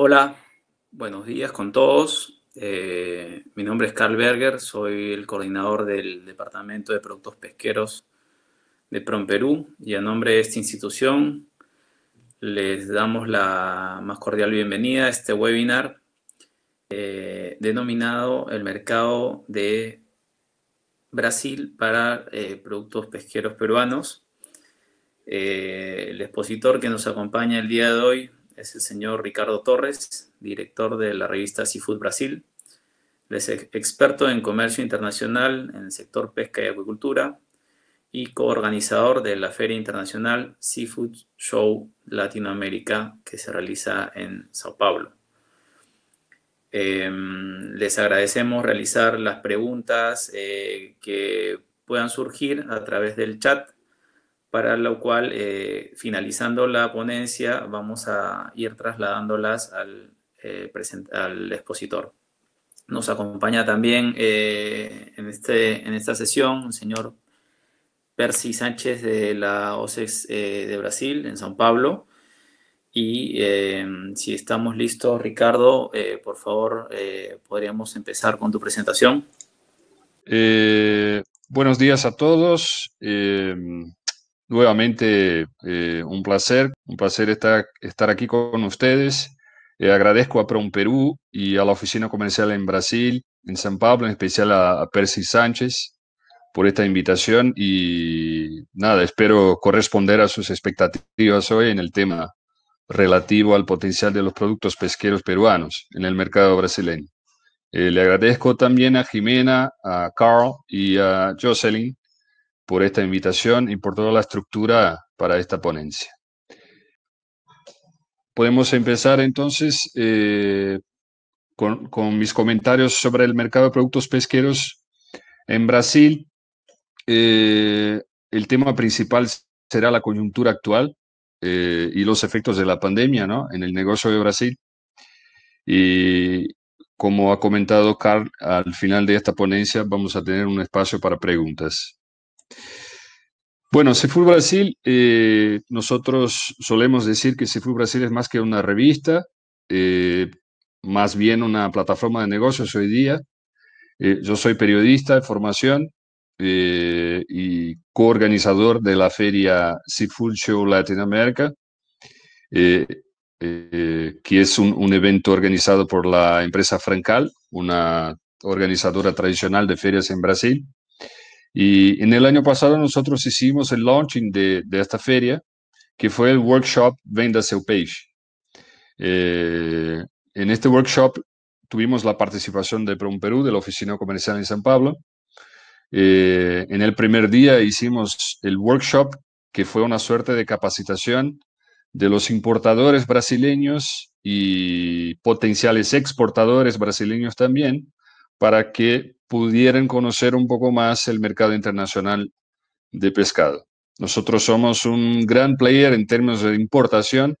Hola, buenos días con todos. Eh, mi nombre es Carl Berger, soy el coordinador del Departamento de Productos Pesqueros de perú y a nombre de esta institución les damos la más cordial bienvenida a este webinar eh, denominado El mercado de Brasil para eh, productos pesqueros peruanos. el expositor que nos acompaña el día de hoy es el señor Ricardo Torres, director de la revista Seafood Brasil. es experto en comercio internacional en el sector pesca y acuicultura y coorganizador de la Feria Internacional Seafood Show Latinoamérica que se realiza en Sao Paulo. Em, les agradecemos realizar las preguntas eh, que puedan surgir a través del chat para lo cual, eh, finalizando la ponencia, vamos a ir trasladándolas al, eh, al expositor. Nos acompaña también eh, en, este, en esta sesión el señor Percy Sánchez de la OSEX e de Brasil, en San Paulo Y si estamos listos, Ricardo, por favor, podríamos empezar con tu presentación. buenos días a todos. Nuevamente, eh, un placer, un placer estar, aquí con ustedes. Eh, agradezco a Prom Perú y a la Oficina Comercial en Brasil, en San Pablo, en especial a, Percy Sánchez, por esta invitación y nada, espero corresponder a sus expectativas hoy en el tema relativo al potencial de los productos pesqueros peruanos en el mercado brasileño. Eh, le agradezco también a Jimena, a Carl y a Jocelyn por esta invitación y por toda la estructura para esta ponencia. Podemos empezar entonces eh, con, mis comentarios sobre el mercado de productos pesqueros en Brasil. Eh, el tema principal será la coyuntura actual eh, y los efectos de la pandemia en el negocio de Brasil. Y como ha comentado Carl, al final de esta ponencia vamos a tener un espacio para preguntas. Bueno, Seafood Brasil, eh, nosotros solemos decir que Seafood Brasil es más que una revista, eh, más bien una plataforma de negocios hoy día. Eh, yo soy periodista de formación y coorganizador de la feria Seafood Show Latinoamérica, que es un evento organizado por la empresa Francal, una organizadora tradicional de ferias en Brasil. Y en el año pasado nosotros hicimos el launching de, esta feria, que fue el workshop Venda Seu Page. Eh, en este workshop tuvimos la participación de Prom Perú, de la oficina comercial en San Pablo. Eh, en el primer día hicimos el workshop, que fue una suerte de capacitación de los importadores brasileños y potenciales exportadores brasileños también, para que pudieran conocer un poco más el mercado internacional de pescado. Nosotros somos un gran player en términos de importación,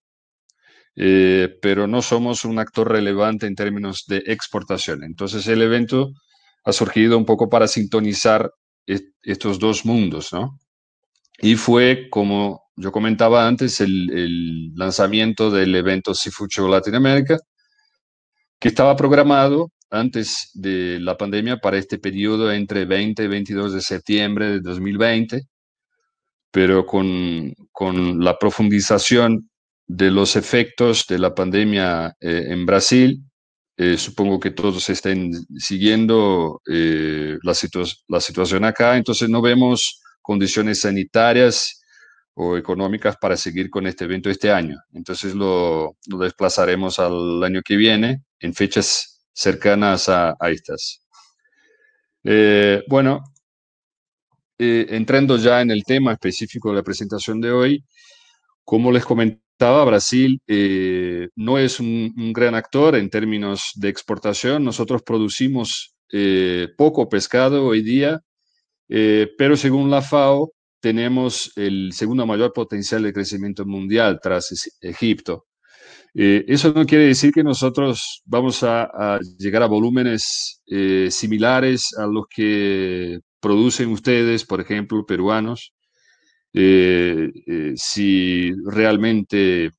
eh, pero no somos un actor relevante en términos de exportación. Entonces el evento ha surgido un poco para sintonizar estos dos mundos, ¿no? Y fue, como yo comentaba antes, el, lanzamiento del evento Seafood Show Latinoamérica, que estaba programado antes de la pandemia para este periodo entre 20 y 22 de septiembre de 2020, pero con, con la profundización de los efectos de la pandemia eh, en Brasil, eh, supongo que todos estén siguiendo eh, la, la situación acá, entonces no vemos condiciones sanitarias o económicas para seguir con este evento este año. Entonces lo, lo desplazaremos al año que viene en fechas cercanas a, estas. Eh, bueno, eh, entrando ya en el tema específico de la presentación de hoy, como les comentaba, Brasil eh, no es un, gran actor en términos de exportación. Nosotros producimos poco pescado hoy día, pero según la FAO tenemos el segundo mayor potencial de crecimiento mundial tras Egipto. Eh, eso no quiere decir que nosotros vamos a, llegar a volúmenes eh, similares a los que producen ustedes, por ejemplo, peruanos, eh, si realmente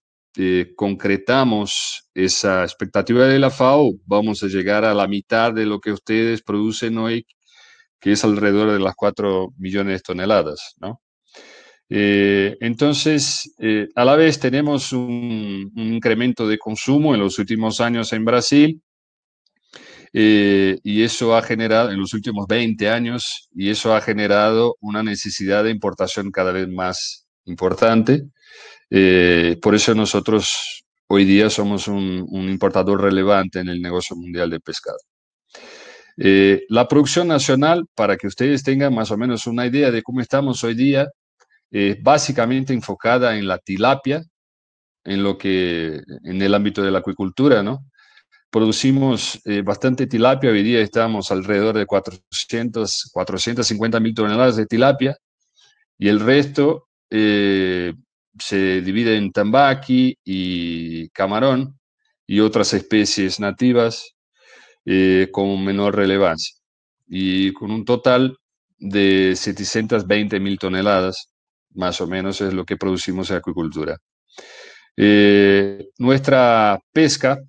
concretamos esa expectativa de la FAO, vamos a llegar a la mitad de lo que ustedes producen hoy, que es alrededor de las 4 millones de toneladas, ¿no? Eh, entonces, eh, a la vez tenemos un, incremento de consumo en los últimos años en Brasil eh, y eso ha generado, en los últimos 20 años, y eso ha generado una necesidad de importación cada vez más importante. por eso nosotros hoy día somos un, un, importador relevante en el negocio mundial de pescado. la producción nacional, para que ustedes tengan más o menos una idea de cómo estamos hoy día, eh, básicamente enfocada en la tilapia, en lo que en el ámbito de la acuicultura, ¿no? Producimos eh, bastante tilapia, hoy día estamos alrededor de 400, 450 mil toneladas de tilapia y el resto eh, se divide en tambaqui y camarón y otras especies nativas eh, con menor relevancia y con un total de 720 mil toneladas más o menos es lo que producimos en acuicultura. Eh, nuestra pesca,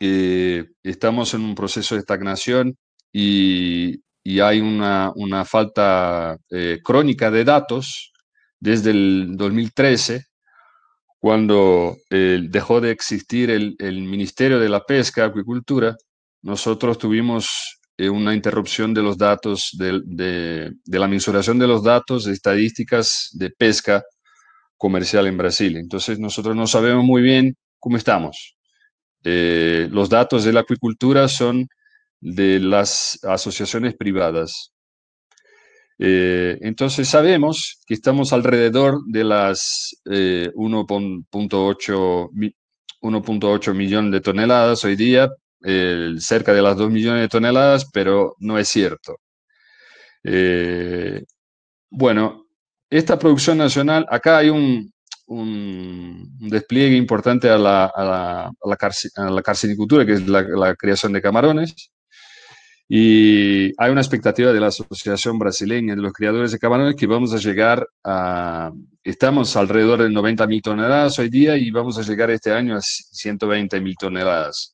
eh, estamos en un proceso de estagnación y, hay una, falta eh, crónica de datos desde el 2013, cuando dejó de existir el, el Ministerio de la Pesca, y Acuicultura, nosotros tuvimos eh, una interrupción de los datos, de, la mensuración de los datos de estadísticas de pesca comercial en Brasil. Entonces nosotros no sabemos muy bien cómo estamos. Eh, los datos de la acuicultura son de las asociaciones privadas. Eh, entonces sabemos que estamos alrededor de las eh, 1.8 millones de toneladas hoy día, cerca de las 2 millones de toneladas, pero no es cierto. Eh, bueno, esta producción nacional, acá hay un, un, despliegue importante a la, la, la, carcinicultura, que es la, la creación de camarones. Y hay una expectativa de la Asociación Brasileña de los Criadores de Camarones que vamos a llegar a, estamos alrededor de 90 mil toneladas hoy día y vamos a llegar este año a 120 mil toneladas.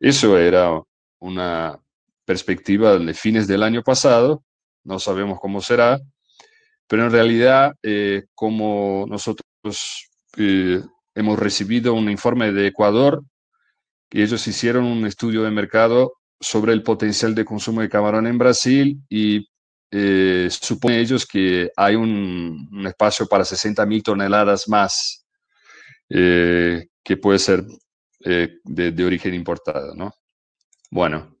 Eso era una perspectiva de fines del año pasado, no sabemos cómo será, pero en realidad, eh, como nosotros eh, hemos recibido un informe de Ecuador, ellos hicieron un estudio de mercado sobre el potencial de consumo de camarón en Brasil y eh, suponen ellos que hay un, espacio para 60 mil toneladas más, que puede ser eh, de, origen importado. ¿no? Bueno,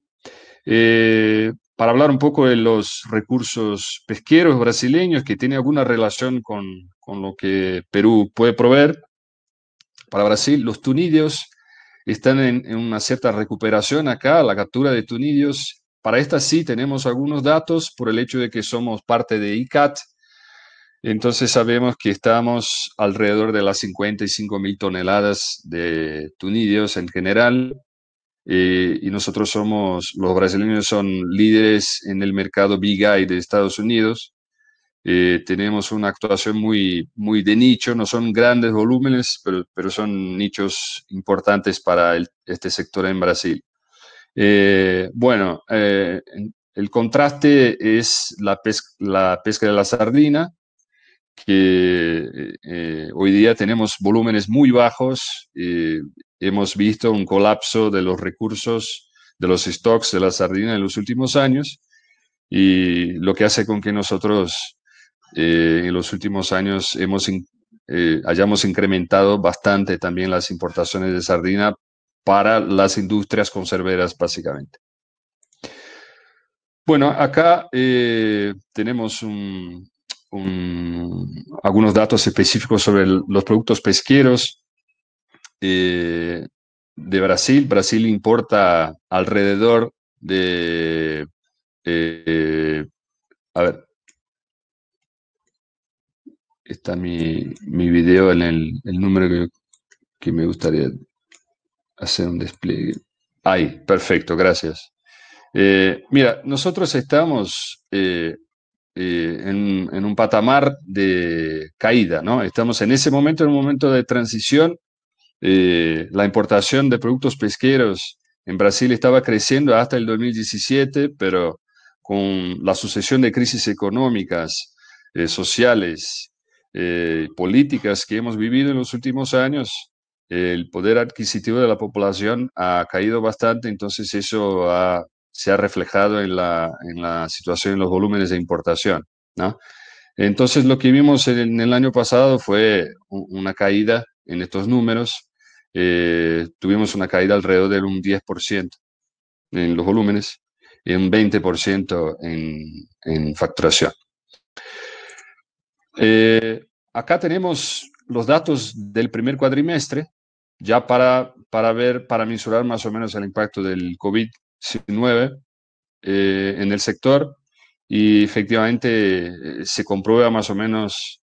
eh, para hablar un poco de los recursos pesqueros brasileños que tiene alguna relación con, con lo que Perú puede proveer para Brasil, los tunidios están en, en, una cierta recuperación acá, la captura de tunidios. Para esta sí tenemos algunos datos por el hecho de que somos parte de ICAT, entonces sabemos que estamos alrededor de las 55 mil toneladas de tunidos en general eh, y nosotros somos, los brasileños son líderes en el mercado Big Eye de Estados Unidos. Eh, tenemos una actuación muy, muy de nicho, no son grandes volúmenes, pero, son nichos importantes para este sector en Brasil. Eh, bueno, el contraste es la pesca de la sardina, que eh, hoy día tenemos volúmenes muy bajos, hemos visto un colapso de los recursos, de los stocks de la sardina en los últimos años, y lo que hace con que nosotros eh, en los últimos años hemos eh, hayamos incrementado bastante también las importaciones de sardina para las industrias conserveras básicamente. Bueno, acá tenemos un, algunos datos específicos sobre los productos pesqueros eh, de Brasil. Brasil importa alrededor de... Eh, a ver, está mi, mi, video en el, número que, me gustaría hacer un despliegue. Ahí, perfecto, gracias. Eh, mira, nosotros estamos eh, en, un patamar de caída, ¿no? Estamos en ese momento, en un momento de transición. Eh, la importación de productos pesqueros en Brasil estaba creciendo hasta el 2017, pero con la sucesión de crisis económicas, eh, sociales, políticas que hemos vivido en los últimos años, el poder adquisitivo de la población ha caído bastante, entonces eso ha se ha reflejado en la, situación en los volúmenes de importación. ¿no? Entonces, lo que vimos en el año pasado fue una caída en estos números. Eh, tuvimos una caída alrededor de un 10% en los volúmenes y un 20% en, en, facturación. Eh, acá tenemos los datos del primer cuadrimestre, ya para, para ver, para mensurar más o menos el impacto del COVID eh, en el sector y efectivamente eh, se comprueba más o menos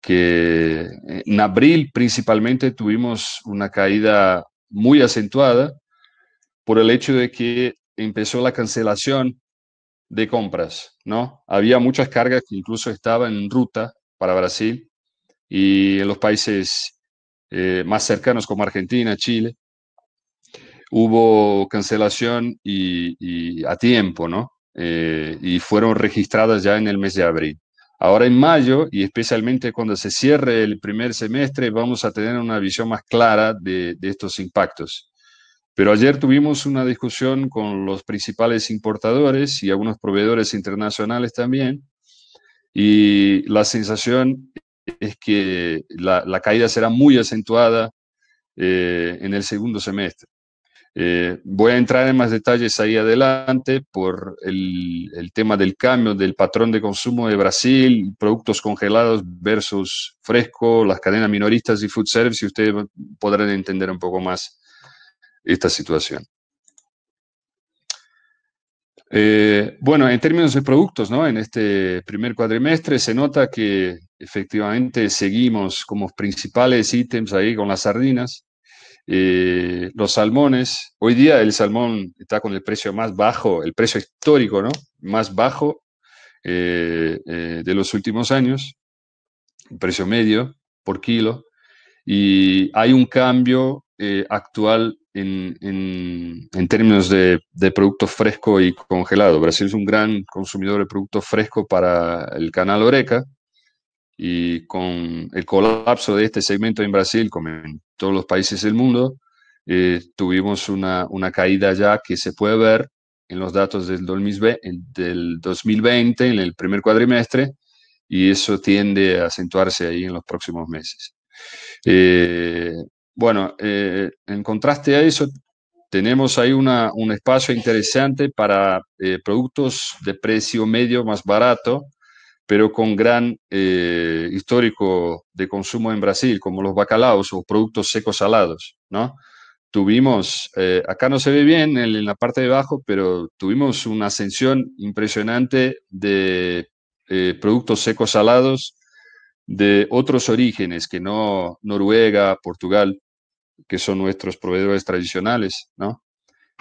que eh, en abril principalmente tuvimos una caída muy acentuada por el hecho de que empezó la cancelación de compras, ¿no? Había muchas cargas que incluso estaban en ruta para Brasil y en los países más cercanos como Argentina, Chile, hubo cancelación y, a tiempo, ¿no? Eh, y fueron registradas ya en el mes de abril. Ahora en mayo, y especialmente cuando se cierre el primer semestre, vamos a tener una visión más clara de, estos impactos. Pero ayer tuvimos una discusión con los principales importadores y algunos proveedores internacionales también, y la sensación es que la, caída será muy acentuada eh, en el segundo semestre. Eh, voy a entrar en más detalles ahí adelante por el, tema del cambio del patrón de consumo de Brasil, productos congelados versus fresco, las cadenas minoristas y food service, y ustedes podrán entender un poco más esta situación. Eh, bueno, en términos de productos, ¿no? en este primer cuadrimestre se nota que efectivamente seguimos como principales ítems ahí con las sardinas. Eh, los salmones. Hoy día el salmón está con el precio más bajo, el precio histórico, ¿no? Más bajo eh, eh, de los últimos años, el precio medio por kilo. Y hay un cambio actual en, términos de, de, producto fresco y congelado. Brasil es un gran consumidor de producto fresco para el canal Oreca y con el colapso de este segmento en Brasil, como en todos los países del mundo, eh, tuvimos una, una, caída ya que se puede ver en los datos del 2020, en el primer cuadrimestre, y eso tiende a acentuarse ahí en los próximos meses. Eh, bueno, eh, en contraste a eso, tenemos ahí una, un espacio interesante para productos de precio medio más barato, pero con gran eh, histórico de consumo en Brasil, como los bacalaos o productos secos salados, ¿no? Tuvimos, eh, acá no se ve bien en, la parte de abajo, pero tuvimos una ascensión impresionante de eh, productos secos salados de otros orígenes que no Noruega, Portugal, que son nuestros proveedores tradicionales, ¿no?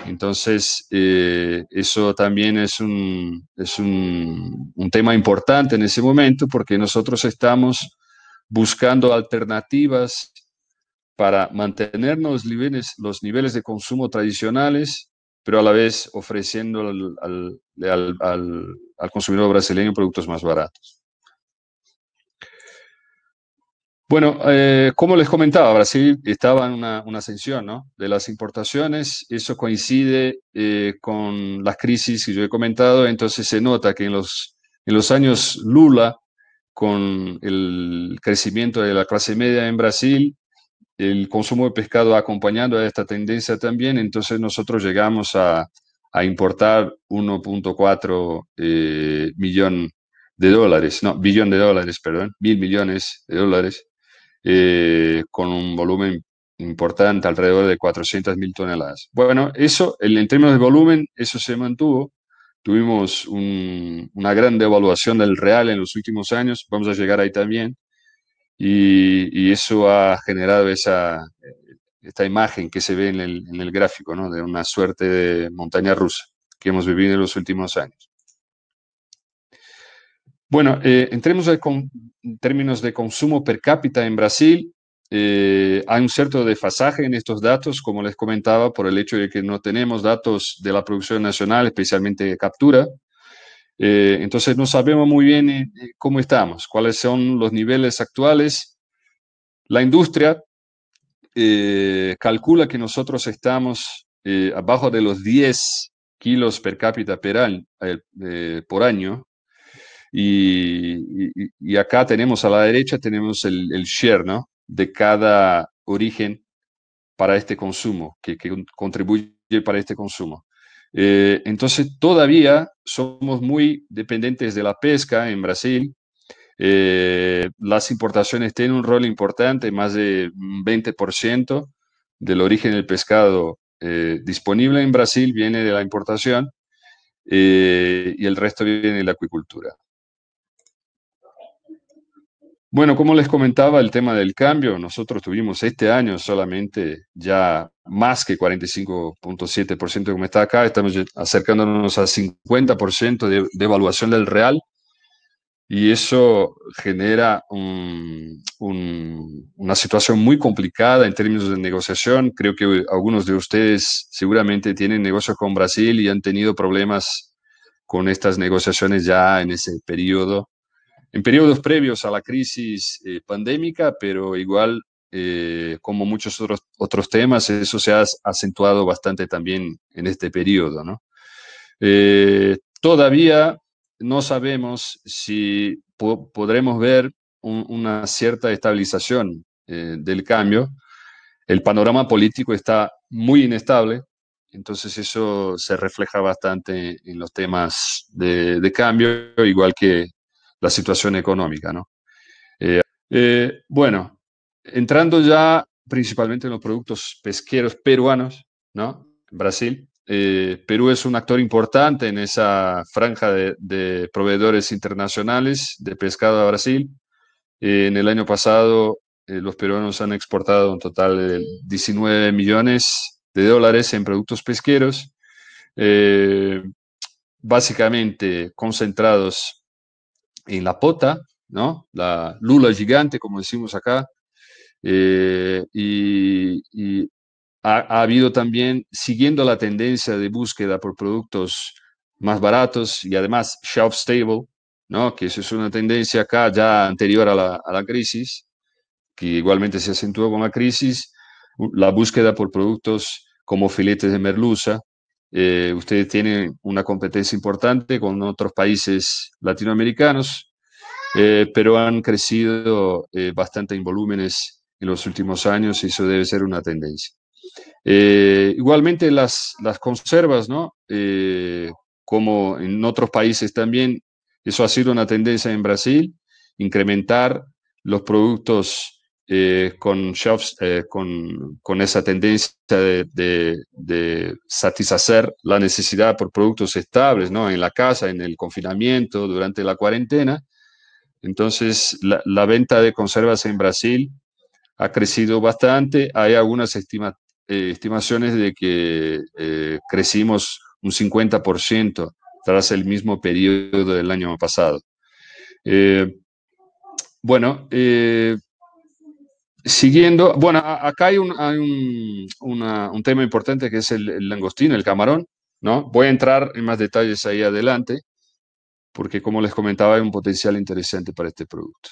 Entonces, eh, eso también es, un, es un, tema importante en ese momento porque nosotros estamos buscando alternativas para mantenernos los niveles de consumo tradicionales, pero a la vez ofreciendo al, al, al, al consumidor brasileño productos más baratos. Bueno, eh, como les comentaba, Brasil estaba en una, ascensión de las importaciones, eso coincide eh, con las crisis que yo he comentado, entonces se nota que en los, en los años Lula, con el crecimiento de la clase media en Brasil, el consumo de pescado acompañando a esta tendencia también, entonces nosotros llegamos a, a importar 1.4 eh, millón de dólares, no, billón de dólares, perdón, mil millones de dólares. Eh, con un volumen importante, alrededor de 400.000 toneladas. Bueno, eso en, términos de volumen, eso se mantuvo. Tuvimos una gran devaluación del real en los últimos años, vamos a llegar ahí también, y, y eso ha generado esa, esta imagen que se ve en el, en el gráfico, ¿no? de una suerte de montaña rusa que hemos vivido en los últimos años. Bueno, eh, entremos en, términos de consumo per cápita en Brasil, eh, hay un cierto desfasaje en estos datos, como les comentaba, por el hecho de que no tenemos datos de la producción nacional, especialmente de captura. Eh, entonces no sabemos muy bien cómo estamos, cuáles son los niveles actuales. La industria calcula que nosotros estamos abajo de los 10 kilos per cápita per por año y, acá tenemos a la derecha, tenemos el, el share de cada origen para este consumo, que, contribuye para este consumo. Eh, entonces, todavía somos muy dependientes de la pesca en Brasil. Eh, las importaciones tienen un rol importante, más de 20% del origen del pescado eh, disponible en Brasil viene de la importación y el resto viene de la acuicultura. Bueno, como les comentaba, el tema del cambio, nosotros tuvimos este año solamente ya más que 45.7% como está acá, estamos acercándonos al 50% de, devaluación evaluación del real y eso genera una situación muy complicada en términos de negociación. Creo que algunos de ustedes seguramente tienen negocios con Brasil y han tenido problemas con estas negociaciones ya en ese periodo en periodos previos a la crisis eh, pandémica, pero igual eh, como muchos otros, otros temas, eso se ha acentuado bastante también en este periodo. Eh, todavía no sabemos si podremos ver una cierta estabilización del cambio. El panorama político está muy inestable, entonces eso se refleja bastante en los temas de, de cambio, igual que la situación económica. ¿no? Eh, eh, bueno, entrando ya principalmente en los productos pesqueros peruanos, ¿no? Brasil. Eh, Perú es un actor importante en esa franja de, proveedores internacionales de pescado a Brasil. en el año pasado, los peruanos han exportado un total de 19 millones de dólares en productos pesqueros, básicamente concentrados en la pota, ¿no? La lula gigante, como decimos acá. Eh, y, ha, habido también, siguiendo la tendencia de búsqueda por productos más baratos y además shelf stable, ¿no? que eso es una tendencia acá ya anterior a la crisis, que igualmente se acentuó con la crisis, la búsqueda por productos como filetes de merluza, eh, ustedes tienen una competencia importante con otros países latinoamericanos, eh, pero han crecido eh, bastante en volúmenes en los últimos años y eso debe ser una tendencia. igualmente las, conservas, como en otros países también, eso ha sido una tendencia en Brasil, incrementar los productos eh, eh, con, con, esa tendencia de, satisfacer la necesidad por productos estables, ¿no? En la casa, en el confinamiento, durante la cuarentena. Entonces, la, venta de conservas en Brasil ha crecido bastante. Hay algunas eh, estimaciones de que crecimos un 50% tras el mismo periodo del año pasado. bueno, Siguiendo, bueno, acá hay, un, tema importante que es el, langostino, el camarón, ¿no? Voy a entrar en más detalles ahí adelante, porque como les comentaba, hay un potencial interesante para este producto.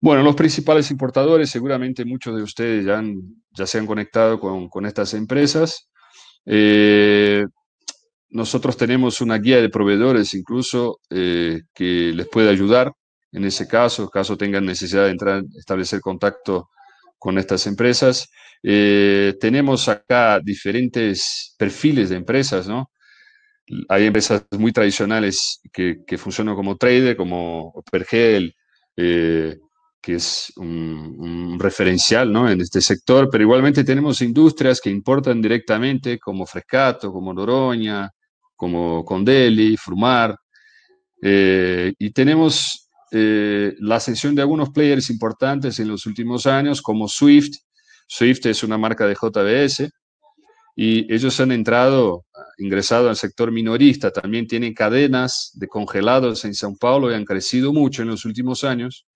Bueno, los principales importadores, seguramente muchos de ustedes ya, ya se han conectado con, estas empresas. Eh, nosotros tenemos una guía de proveedores incluso eh, que les puede ayudar en ese caso, caso tengan necesidad de entrar, establecer contacto con estas empresas. Eh, tenemos acá diferentes perfiles de empresas, ¿no? Hay empresas muy tradicionales que, funcionan como trader, como Pergel, eh, que es un, referencial ¿no? en este sector, pero igualmente tenemos industrias que importan directamente, como Frescato, como Noroña, como Condeli, Frumar, eh, y tenemos eh, la ascensión de algunos players importantes en los últimos años, como Swift. Swift es una marca de JBS y ellos han entrado, ah, ingresado al sector minorista. También tienen cadenas de congelados en São Paulo y han crecido mucho en los últimos años.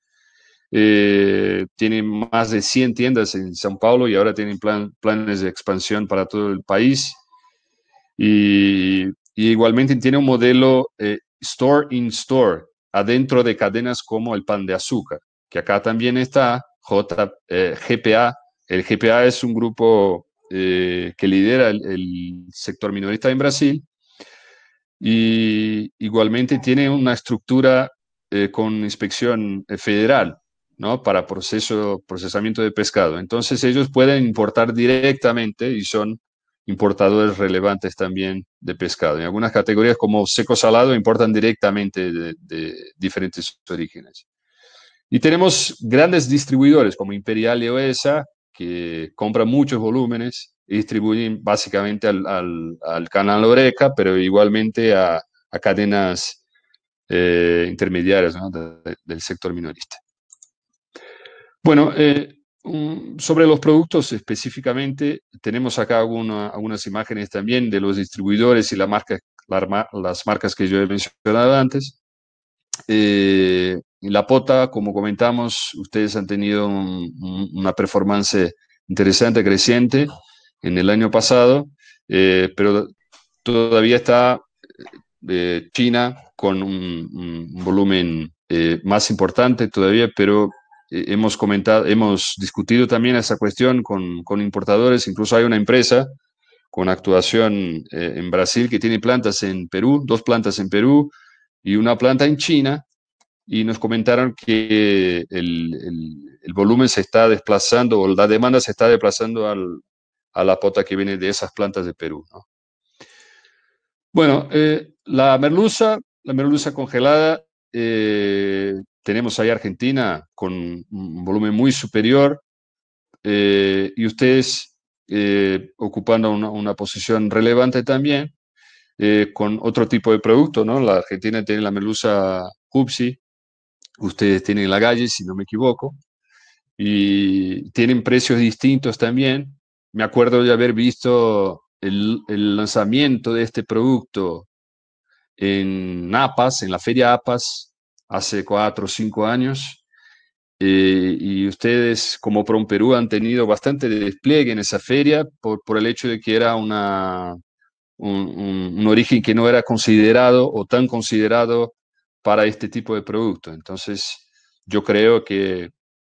Eh, tienen más de 100 tiendas en São Paulo y ahora tienen planes de expansión para todo el país. Y, igualmente tiene un modelo eh, store in store, adentro de cadenas como el pan de azúcar, que acá también está J, eh, GPA. El GPA es un grupo eh, que lidera el, sector minorista en Brasil y igualmente tiene una estructura eh, con inspección federal ¿no? para proceso, procesamiento de pescado. Entonces ellos pueden importar directamente y son importadores relevantes también de pescado. En algunas categorías como seco salado importan directamente de, diferentes orígenes. Y tenemos grandes distribuidores como Imperial y OESA, que compran muchos volúmenes y distribuyen básicamente al, canal Oreca, pero igualmente a, cadenas eh, intermediarias del sector minorista. Bueno, eh, Mm. sobre los productos específicamente, tenemos acá algunas imágenes también de los distribuidores y marca, las marcas que yo he mencionado antes. Eh, la pota, como comentamos, ustedes han tenido una performance interesante, creciente en el año pasado, eh, pero todavía está eh, China con un volumen más importante todavía, pero eh, hemos comentado, hemos discutido también esa cuestión con, importadores, incluso hay una empresa con actuación eh, en Brasil que tiene plantas en Perú, dos plantas en Perú y una planta en China, y nos comentaron que el, volumen se está desplazando o la demanda se está desplazando a la pota que viene de esas plantas de Perú. Bueno, eh, la merluza, la merluza congelada, tenemos ahí Argentina con un volumen muy superior eh, y ustedes eh, ocupando una, posición relevante también eh, con otro tipo de producto, ¿no? La Argentina tiene la melusa Upsi, ustedes tienen la Galle, si no me equivoco, y tienen precios distintos también. Me acuerdo de haber visto el lanzamiento de este producto en APAS, en la feria APAS, hace cuatro o cinco años. Eh, y ustedes, como Prom Perú, han tenido bastante despliegue en esa feria por, el hecho de que era una, un, origen que no era considerado o tan considerado para este tipo de producto. Entonces, yo creo que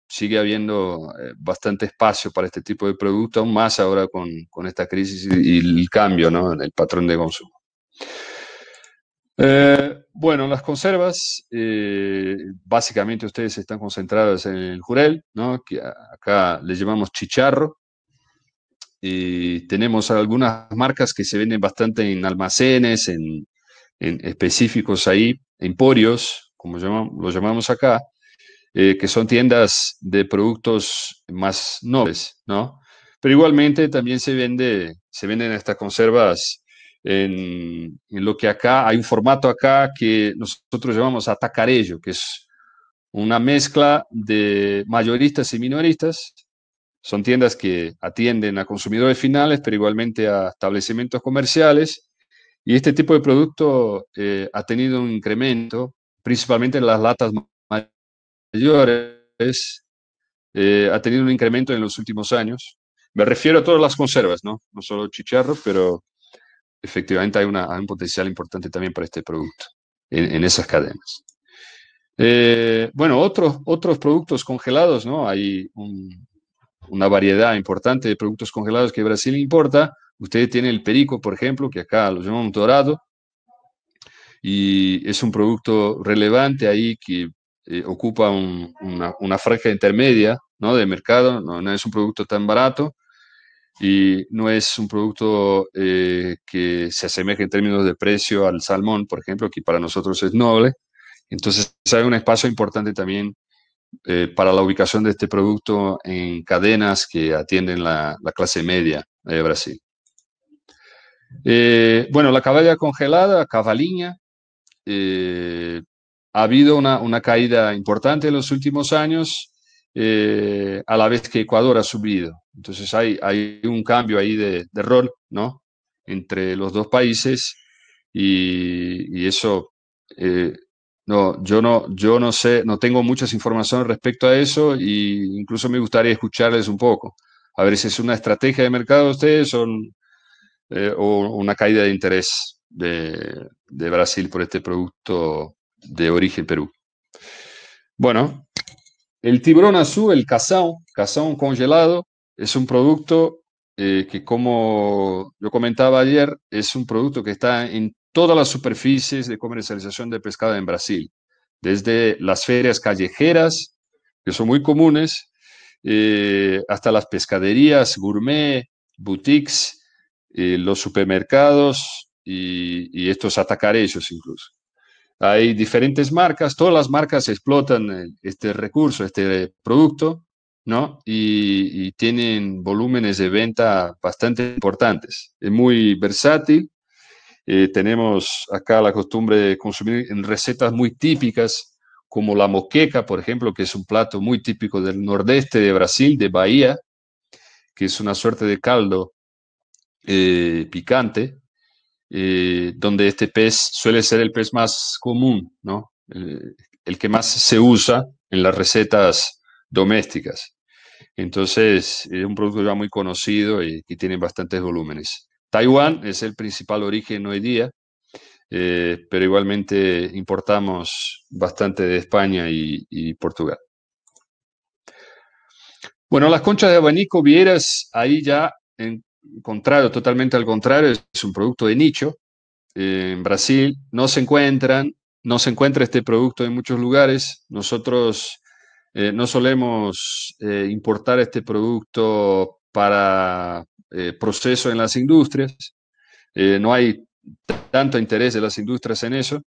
sigue habiendo eh, bastante espacio para este tipo de producto, aún más ahora con, esta crisis y, el cambio en el patrón de consumo. Eh, bueno, las conservas, eh, básicamente ustedes están concentradas en el jurel, ¿no? que acá le llamamos chicharro. Y tenemos algunas marcas que se venden bastante en almacenes, en, específicos ahí, emporios, como lo llamamos acá, eh, que son tiendas de productos más nobles, ¿no? Pero igualmente también se, vende, se venden estas conservas en, lo que acá hay un formato acá que nosotros llamamos atacarello, que es una mezcla de mayoristas y minoristas. Son tiendas que atienden a consumidores finales, pero igualmente a establecimientos comerciales. Y este tipo de producto eh, ha tenido un incremento, principalmente en las latas mayores, eh, ha tenido un incremento en los últimos años. Me refiero a todas las conservas, ¿no? No solo chicharro, pero efectivamente hay, un potencial importante también para este producto en, esas cadenas. Eh, bueno, otros, otros productos congelados, ¿no? Hay una variedad importante de productos congelados que Brasil importa. Ustedes tienen el perico, por ejemplo, que acá lo llamamos dorado, y es un producto relevante ahí que eh, ocupa una, franja intermedia ¿no? de mercado, no, no, es un producto tan barato, y no es un producto eh, que se asemeje en términos de precio al salmón, por ejemplo, que para nosotros es noble. Entonces, hay un espacio importante también eh, para la ubicación de este producto en cadenas que atienden la, clase media de Brasil. Eh, bueno, la caballa congelada, cabaliña ha habido una, caída importante en los últimos años, a la vez que Ecuador ha subido. Entonces hay, un cambio ahí de, de rol, Entre los dos países y, eso, eh, no, yo no, yo no sé, no tengo muchas informaciones respecto a eso e incluso me gustaría escucharles un poco. A ver si es una estrategia de mercado de ustedes eh, o una caída de interés de, de Brasil por este producto de origen Perú. Bueno, el tiburón azul, el cazón, cazón congelado, es un producto eh, que, como yo comentaba ayer, es un producto que está en todas las superficies de comercialización de pescado en Brasil, desde las ferias callejeras, que son muy comunes, eh, hasta las pescaderías, gourmet, boutiques, eh, los supermercados y, y estos atacarellos incluso. Hay diferentes marcas, todas las marcas explotan este recurso, este producto, ¿no? Y, tienen volúmenes de venta bastante importantes. Es muy versátil. Eh, tenemos acá la costumbre de consumir en recetas muy típicas, como la moqueca, por ejemplo, que es un plato muy típico del nordeste de Brasil, de Bahía, que es una suerte de caldo eh, picante, eh, donde este pez suele ser el pez más común, ¿no? el que más se usa en las recetas domésticas. Entonces, es un producto ya muy conocido y, que tiene bastantes volúmenes. Taiwán es el principal origen hoy día, eh, pero igualmente importamos bastante de España y, Portugal. Bueno, las conchas de abanico vieras, ahí ya en totalmente al contrario, es un producto de nicho. Eh, en Brasil no se encuentran, no se encuentra este producto en muchos lugares. Nosotros eh, no solemos eh, importar este producto para eh, proceso en las industrias. no hay tanto interés de las industrias en eso,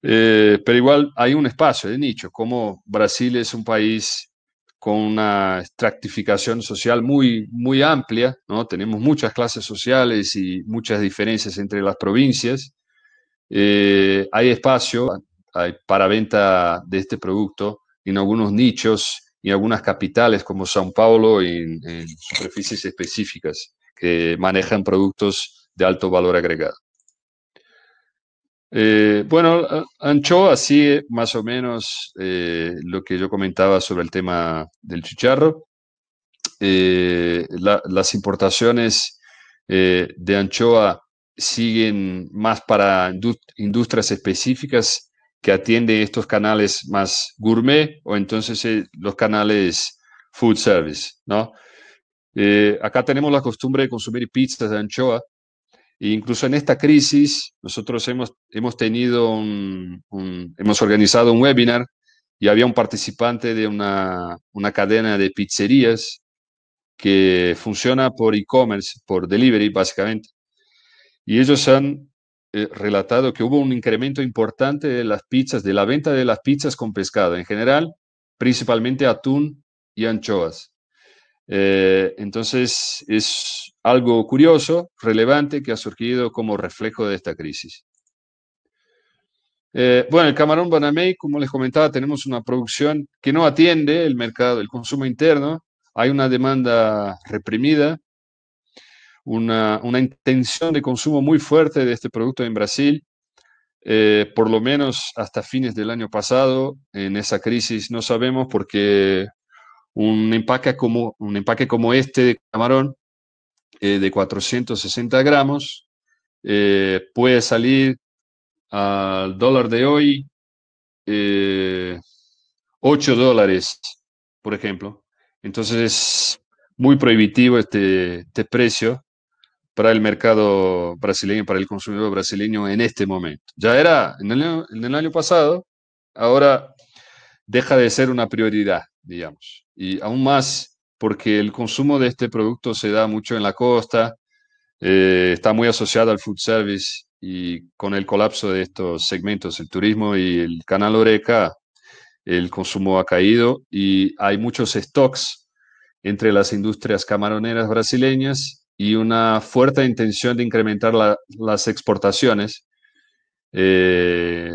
pero igual hay un espacio de nicho, como Brasil es un país con una estratificación social muy, muy amplia, ¿no? tenemos muchas clases sociales y muchas diferencias entre las provincias, hay espacio para venta de este producto en algunos nichos, y algunas capitales como Sao Paulo, en, superficies específicas que manejan productos de alto valor agregado. Eh, bueno, Anchoa así más o menos eh, lo que yo comentaba sobre el tema del chicharro. Eh, las importaciones de anchoa siguen más para industrias específicas que atiende estos canales más gourmet o entonces eh, los canales food service, ¿no? Eh, acá tenemos la costumbre de consumir pizzas de anchoa e incluso en esta crisis nosotros hemos, hemos tenido hemos organizado un webinar y había un participante de una, una cadena de pizzerías que funciona por e-commerce, por delivery básicamente. Y ellos han eh, relatado que hubo un incremento importante de las pizzas, de la venta de las pizzas con pescado en general, principalmente atún y anchoas. Eh, entonces, es algo curioso, relevante, que ha surgido como reflejo de esta crisis. Eh, bueno, el camarón Banamey, como les comentaba, tenemos una producción que no atiende el mercado, el consumo interno. Hay una demanda reprimida una, una intención de consumo muy fuerte de este producto en Brasil. Eh, por lo menos hasta fines del año pasado, en esa crisis no sabemos porque un empaque como, un empaque como este de camarón eh, de 460 gramos eh, puede salir al dólar de hoy 8 dólares, por ejemplo. Entonces es muy prohibitivo este, este precio para el mercado brasileño, para el consumidor brasileño en este momento. Ya era en el, año, pasado, ahora deja de ser una prioridad, digamos. Y aún más porque el consumo de este producto se da mucho en la costa, eh, está muy asociado al food service y con el colapso de estos segmentos, el turismo y el canal Oreca, el consumo ha caído y hay muchos stocks entre las industrias camaroneras brasileñas y una fuerte intención de incrementar las exportaciones eh,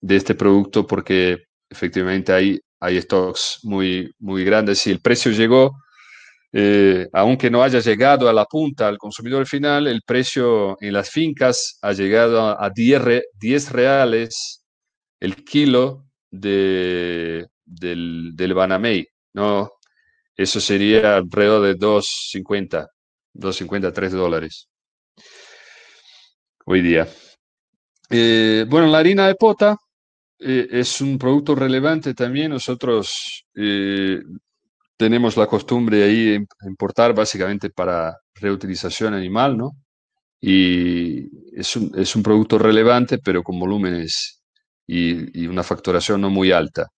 de este producto porque efectivamente hay, hay stocks muy, muy grandes y el precio llegó, eh, aunque no haya llegado a la punta al consumidor final, el precio en las fincas ha llegado a 10, reales el kilo de, del, del Banamey, ¿no? Eso sería alrededor de 2.50 2.53 dólares hoy día. Eh, bueno, la harina de pota eh, es un producto relevante también. Nosotros eh, tenemos la costumbre ahí de importar básicamente para reutilización animal, ¿no? Y es un, producto relevante, pero con volúmenes y una facturación no muy alta.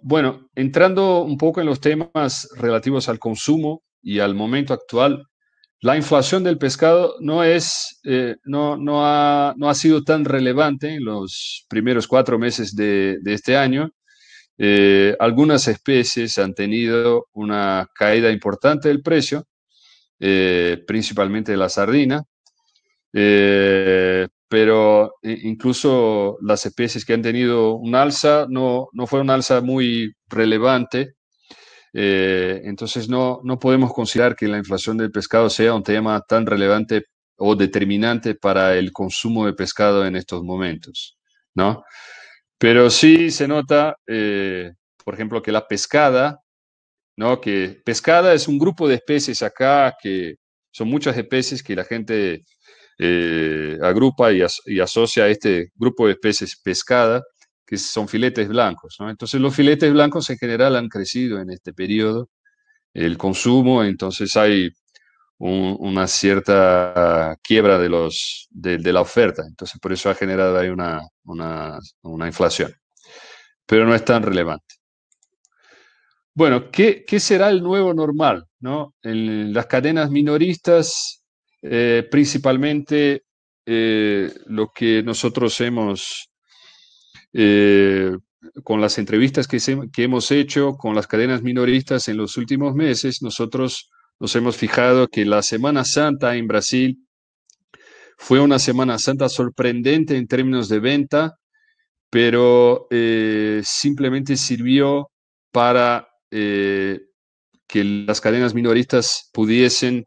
bueno, entrando un poco en los temas relativos al consumo, y al momento actual, la inflación del pescado no, es, eh, no, no, ha, no, ha, sido tan relevante en los primeros cuatro meses de, este año. Eh, algunas especies han tenido una caída importante del precio, eh, principalmente la sardina, pero incluso las especies que han tenido un alza no, no fue un alza muy relevante eh, entonces no, podemos considerar que la inflación del pescado sea un tema tan relevante o determinante para el consumo de pescado en estos momentos, ¿no? Pero sí se nota, eh, por ejemplo, que la pescada, ¿no? Que pescada es un grupo de especies acá que son muchas especies que la gente eh, agrupa y, asocia a este grupo de especies pescada, que son filetes blancos. Entonces los filetes blancos en general han crecido en este periodo, el consumo, entonces hay una cierta quiebra de, los, la oferta, entonces por eso ha generado ahí una, inflación, pero no es tan relevante. Bueno, ¿qué, será el nuevo normal? ¿no? En las cadenas minoristas, eh, principalmente eh, lo que nosotros hemos eh, con las entrevistas que, hemos hecho con las cadenas minoristas en los últimos meses, nosotros nos hemos fijado que la Semana Santa en Brasil fue una Semana Santa sorprendente en términos de venta, pero eh, simplemente sirvió para eh, que las cadenas minoristas pudiesen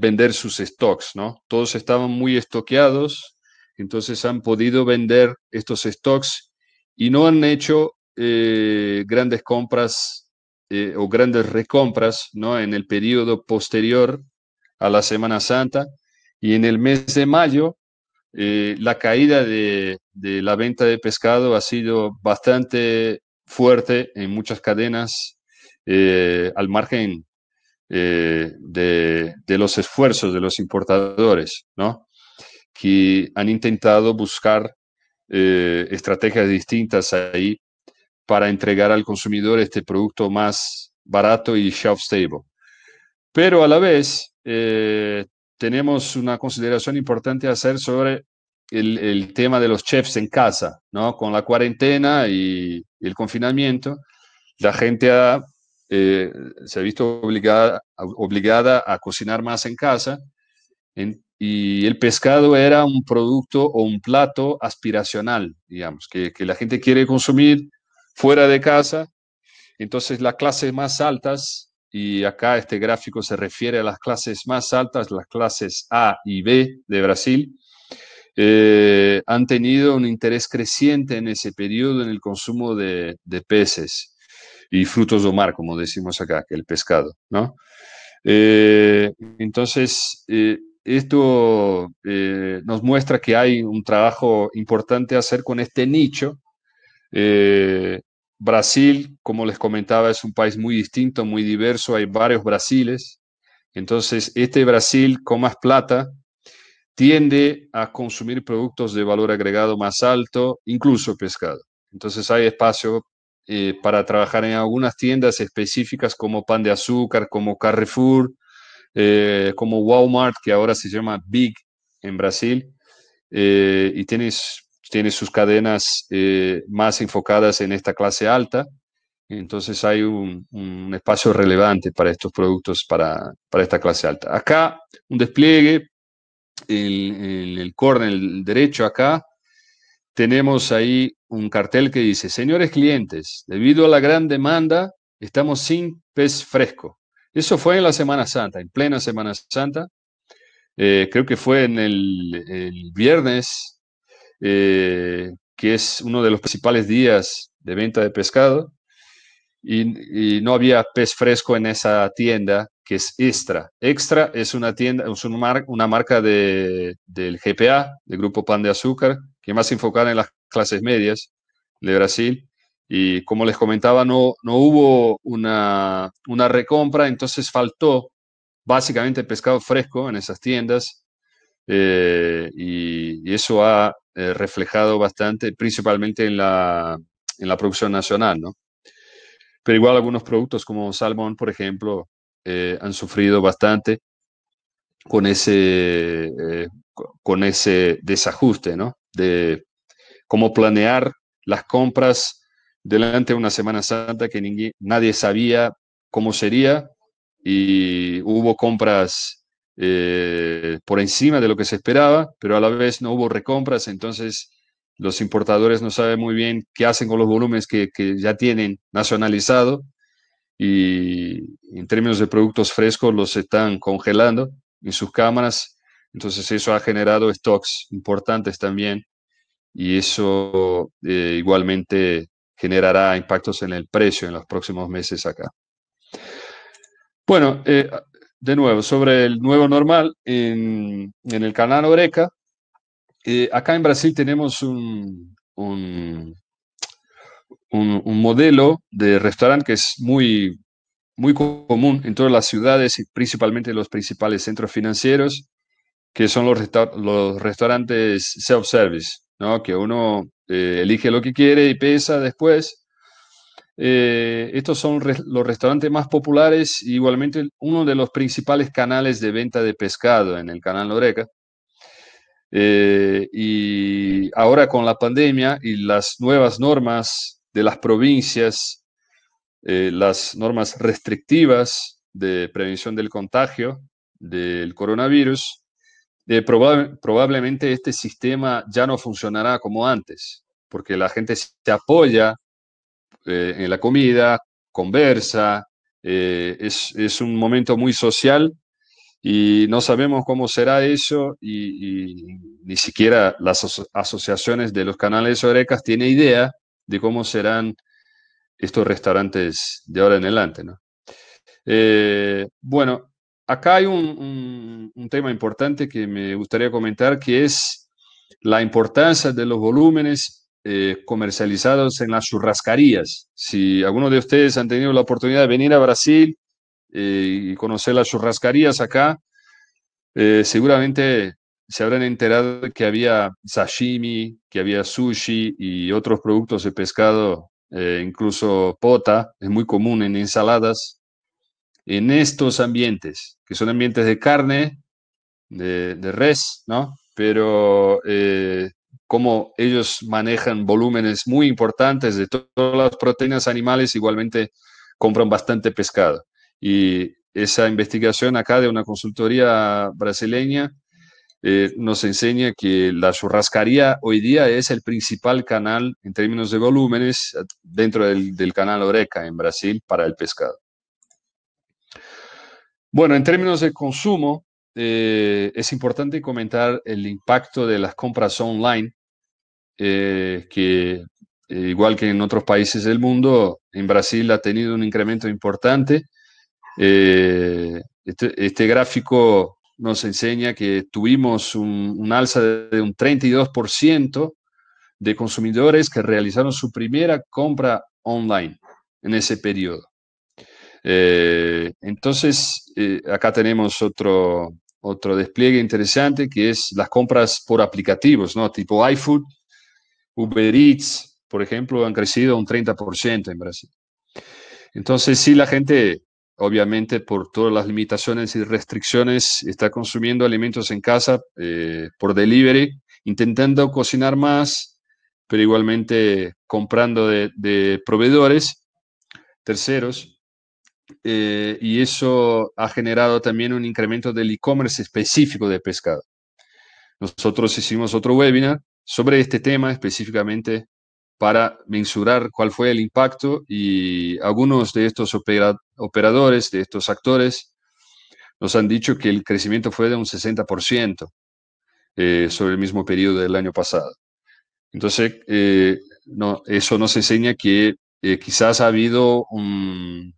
vender sus stocks, ¿no? Todos estaban muy estoqueados, entonces han podido vender estos stocks y no han hecho eh, grandes compras eh, o grandes recompras ¿no? en el periodo posterior a la Semana Santa. Y en el mes de mayo, eh, la caída de, la venta de pescado ha sido bastante fuerte en muchas cadenas al margen de, de, los esfuerzos de los importadores, ¿no? que han intentado buscar eh, estrategias distintas ahí para entregar al consumidor este producto más barato y shelf stable. Pero a la vez eh, tenemos una consideración importante a hacer sobre el, tema de los chefs en casa, ¿no? Con la cuarentena y, el confinamiento, la gente ha, eh, se ha visto obligada, obligada a cocinar más en casa. En, y el pescado era un producto o un plato aspiracional, digamos, que, que, la gente quiere consumir fuera de casa. Entonces las clases más altas, y acá este gráfico se refiere a las clases más altas, las clases A y B de Brasil, eh, han tenido un interés creciente en ese periodo en el consumo de, de peces y frutos de mar, como decimos acá, que el pescado, ¿no? Eh, entonces, eh, esto eh, nos muestra que hay un trabajo importante a hacer con este nicho. Eh, Brasil, como les comentaba, es un país muy distinto, muy diverso, hay varios Brasiles. Entonces, este Brasil con más plata tiende a consumir productos de valor agregado más alto, incluso pescado. Entonces, hay espacio eh, para trabajar en algunas tiendas específicas como pan de azúcar, como Carrefour, eh, como Walmart, que ahora se llama Big en Brasil, eh, y tiene, sus cadenas eh, más enfocadas en esta clase alta. Entonces hay un, espacio relevante para estos productos, para, esta clase alta. Acá un despliegue, en el, el el derecho acá, tenemos ahí un cartel que dice, señores clientes, debido a la gran demanda, estamos sin pez fresco. Eso fue en la Semana Santa, en plena Semana Santa. Eh, creo que fue en el, viernes, eh, que es uno de los principales días de venta de pescado, y, no había pez fresco en esa tienda que es Extra. Extra es una tienda, mar, una marca de, del GPA, del Grupo Pan de Azúcar, que más enfocada en las clases medias de Brasil. Y como les comentaba, no, no hubo una, una recompra, entonces faltó básicamente pescado fresco en esas tiendas eh, y, eso ha eh, reflejado bastante, principalmente en la, en la producción nacional, ¿no? Pero igual algunos productos como salmón, por ejemplo, eh, han sufrido bastante con ese, con ese desajuste, ¿no? De cómo planear las compras delante de una Semana Santa que nadie sabía cómo sería y hubo compras eh, por encima de lo que se esperaba, pero a la vez no hubo recompras, entonces los importadores no saben muy bien qué hacen con los volúmenes que, ya tienen nacionalizado y en términos de productos frescos los están congelando en sus cámaras, entonces eso ha generado stocks importantes también y eso eh, igualmente generará impactos en el precio en los próximos meses acá. Bueno, eh, de nuevo, sobre el nuevo normal en, el canal Oreca, eh, acá en Brasil tenemos un, un, modelo de restaurante que es muy, muy común en todas las ciudades y principalmente en los principales centros financieros, que son los, los restaurantes self-service, que uno eh, elige lo que quiere y pesa después. Eh, estos son los restaurantes más populares igualmente uno de los principales canales de venta de pescado en el canal loreca eh, y ahora con la pandemia y las nuevas normas de las provincias, las normas restrictivas de prevención del contagio del coronavirus, probablemente este sistema ya no funcionará como antes, porque la gente se apoya eh, en la comida, conversa, eh, es, un momento muy social y no sabemos cómo será eso y, ni siquiera las asociaciones de los canales orecas tienen idea de cómo serán estos restaurantes de ahora en adelante. ¿no? Eh, bueno, acá hay un, tema importante que me gustaría comentar, que es la importancia de los volúmenes eh, comercializados en las churrascarías. Si alguno de ustedes han tenido la oportunidad de venir a Brasil eh, y conocer las churrascarías acá, eh, seguramente se habrán enterado que había sashimi, que había sushi y otros productos de pescado, incluso pota, es muy común en ensaladas en estos ambientes, que son ambientes de carne, de, res, ¿no? Pero eh, como ellos manejan volúmenes muy importantes de todas las proteínas animales, igualmente compran bastante pescado. Y esa investigación acá de una consultoría brasileña eh, nos enseña que la churrascaría hoy día es el principal canal en términos de volúmenes dentro del, del canal Oreca en Brasil para el pescado. Bueno, en términos de consumo, eh, es importante comentar el impacto de las compras online, eh, que eh, igual que en otros países del mundo, en Brasil ha tenido un incremento importante. Este, este, gráfico nos enseña que tuvimos un, un alza de un 32% de consumidores que realizaron su primera compra online en ese periodo. Eh, entonces, eh, acá tenemos otro, otro despliegue interesante que es las compras por aplicativos, ¿no? Tipo iFood, Uber Eats, por ejemplo, han crecido un 30% en Brasil. Entonces, sí, la gente, obviamente, por todas las limitaciones y restricciones, está consumiendo alimentos en casa eh, por delivery, intentando cocinar más, pero igualmente comprando de, de proveedores terceros. Eh, y eso ha generado también un incremento del e-commerce específico de pescado. Nosotros hicimos otro webinar sobre este tema específicamente para mensurar cuál fue el impacto y algunos de estos operadores, de estos actores, nos han dicho que el crecimiento fue de un 60% eh, sobre el mismo periodo del año pasado. Entonces, eh, no, eso nos enseña que eh, quizás ha habido un,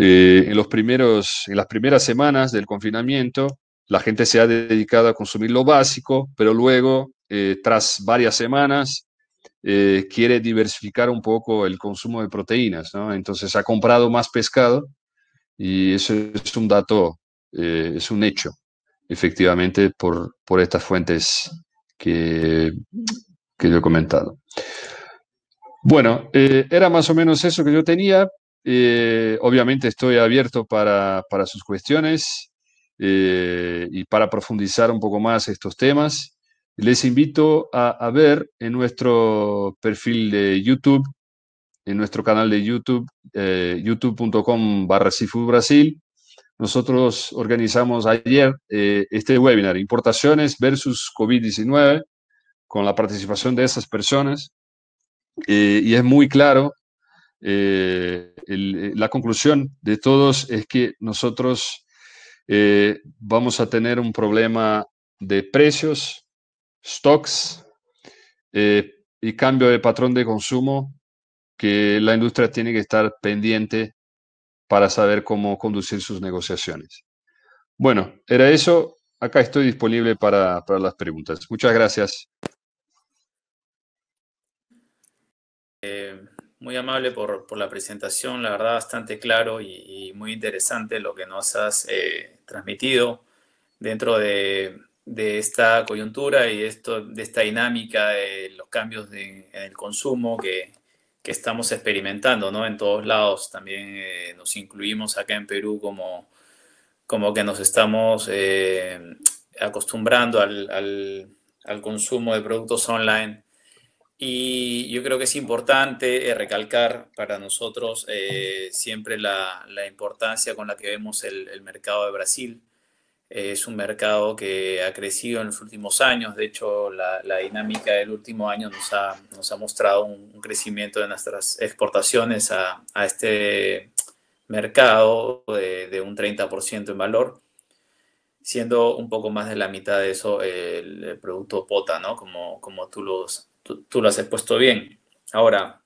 eh, en, las primeras semanas del confinamiento, la gente se ha dedicado a consumir lo básico, pero luego, eh, tras varias semanas, eh, quiere diversificar un poco el consumo de proteínas, Entonces ha comprado más pescado y eso es un dato, es un hecho, efectivamente, por, estas fuentes que, yo he comentado. Bueno, era más o menos eso que yo tenía. Eh, obviamente estoy abierto para, sus cuestiones eh, y para profundizar un poco más estos temas. Les invito a, ver en nuestro perfil de YouTube, en nuestro canal de YouTube, eh, youtube.com barra Brasil. Nosotros organizamos ayer este webinar, importaciones versus COVID-19, con la participación de esas personas. y es muy claro eh, eh, la conclusión de todos es que nosotros eh, vamos a tener un problema de precios, stocks y cambio de patrón de consumo que la industria tiene que estar pendiente para saber cómo conducir sus negociaciones. Bueno, era eso. Acá estoy disponible para, las preguntas. Muchas gracias muy amable por, por, la presentación, la verdad bastante claro y, muy interesante lo que nos has eh, transmitido dentro de, de, esta coyuntura y esto, de esta dinámica de los cambios en el consumo que, que, estamos experimentando ¿no? en todos lados. También eh, nos incluimos acá en Perú como, como que nos estamos eh, acostumbrando al, al, al consumo de productos online y yo creo que es importante eh, recalcar para nosotros eh, siempre la, la, importancia con la que vemos el, el mercado de Brasil. Eh, es un mercado que ha crecido en los últimos años. De hecho, la, la dinámica del último año nos ha, nos ha mostrado un, crecimiento de nuestras exportaciones a, a este mercado de, un 30% en valor siendo un poco más de la mitad de eso el, el producto POTA, ¿no? Como, como tú los, tú, lo has puesto bien. Ahora,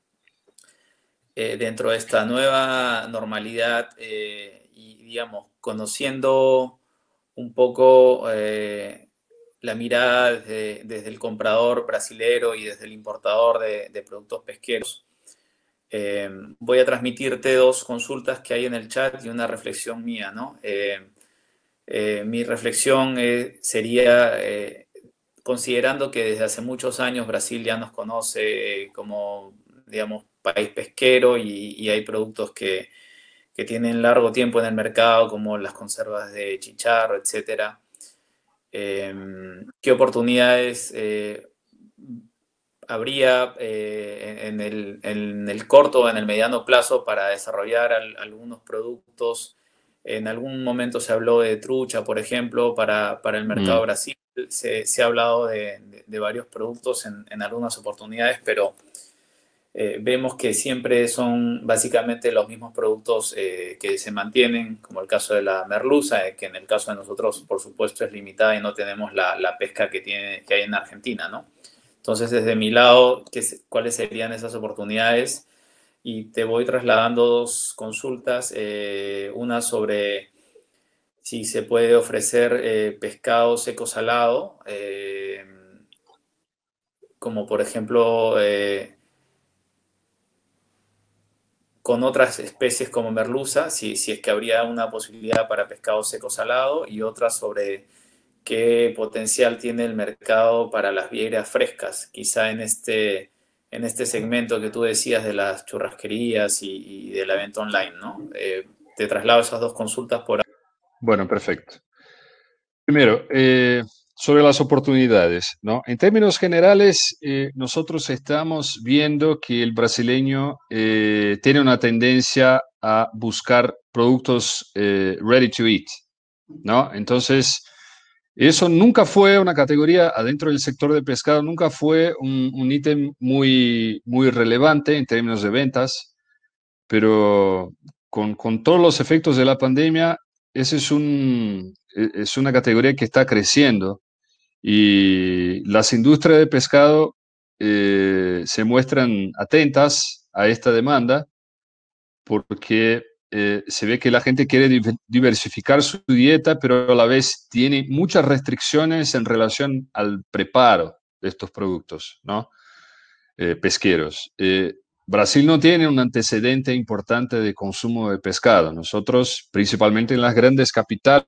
eh, dentro de esta nueva normalidad eh, y, digamos, conociendo un poco eh, la mirada desde, el comprador brasilero y desde el importador de, de productos pesqueros, voy a transmitirte dos consultas que hay en el chat y una reflexión mía, ¿no? mi reflexión sería considerando que desde hace muchos años Brasil ya nos conoce como, digamos, país pesquero y, hay productos que, tienen largo tiempo en el mercado, como las conservas de chicharro, etc. Em, ¿Qué oportunidades eh, habría eh, en, el, en, el, corto o en el mediano plazo para desarrollar algunos productos? En algún momento se habló de trucha, por ejemplo, para, para el mercado mm. Brasil. Se, se, ha hablado de, de, varios productos en, en, algunas oportunidades, pero eh, vemos que siempre son básicamente los mismos productos eh, que se mantienen, como el caso de la merluza, eh, que en el caso de nosotros, por supuesto, es limitada y no tenemos la, la pesca que, tiene, que hay en Argentina, ¿no? Entonces, desde mi lado, ¿cuáles serían esas oportunidades? y te voy trasladando dos consultas, eh, una sobre si se puede ofrecer eh, pescado seco salado, eh, como por ejemplo con otras especies como merluza, si, si es que habría una posibilidad para pescado seco salado y otra sobre qué potencial tiene el mercado para las vieiras frescas, quizá en este en este segmento que tú decías de las churrasquerías y, del evento online, ¿no? Eh, te traslado esas dos consultas por Bueno, perfecto. Primero, eh, sobre las oportunidades, ¿no? En términos generales, eh, nosotros estamos viendo que el brasileño tiene una tendencia a buscar productos ready to eat, ¿no? Entonces, eso nunca fue una categoría adentro del sector de pescado, nunca fue un, ítem muy, muy relevante en términos de ventas, pero con, con, todos los efectos de la pandemia, esa es, un, e, es una categoría que está creciendo y las industrias de pescado eh, se muestran atentas a esta demanda porque eh, se ve que la gente quiere diversificar su dieta, pero a la vez tiene muchas restricciones en relación al preparo de estos productos ¿no? Eh, pesqueros. Eh, Brasil no tiene un antecedente importante de consumo de pescado. Nosotros, principalmente en las grandes capitales,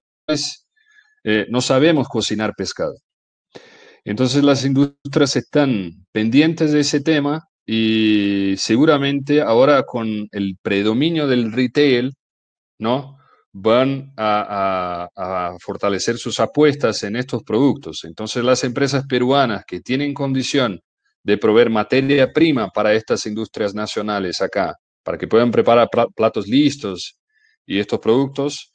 no sabemos cocinar pescado. Entonces las industrias están pendientes de ese tema y seguramente ahora con el predominio del retail, ¿no? van a, fortalecer sus apuestas en estos productos. Entonces las empresas peruanas que tienen condición de proveer materia prima para estas industrias nacionales acá, para que puedan preparar platos listos y estos productos,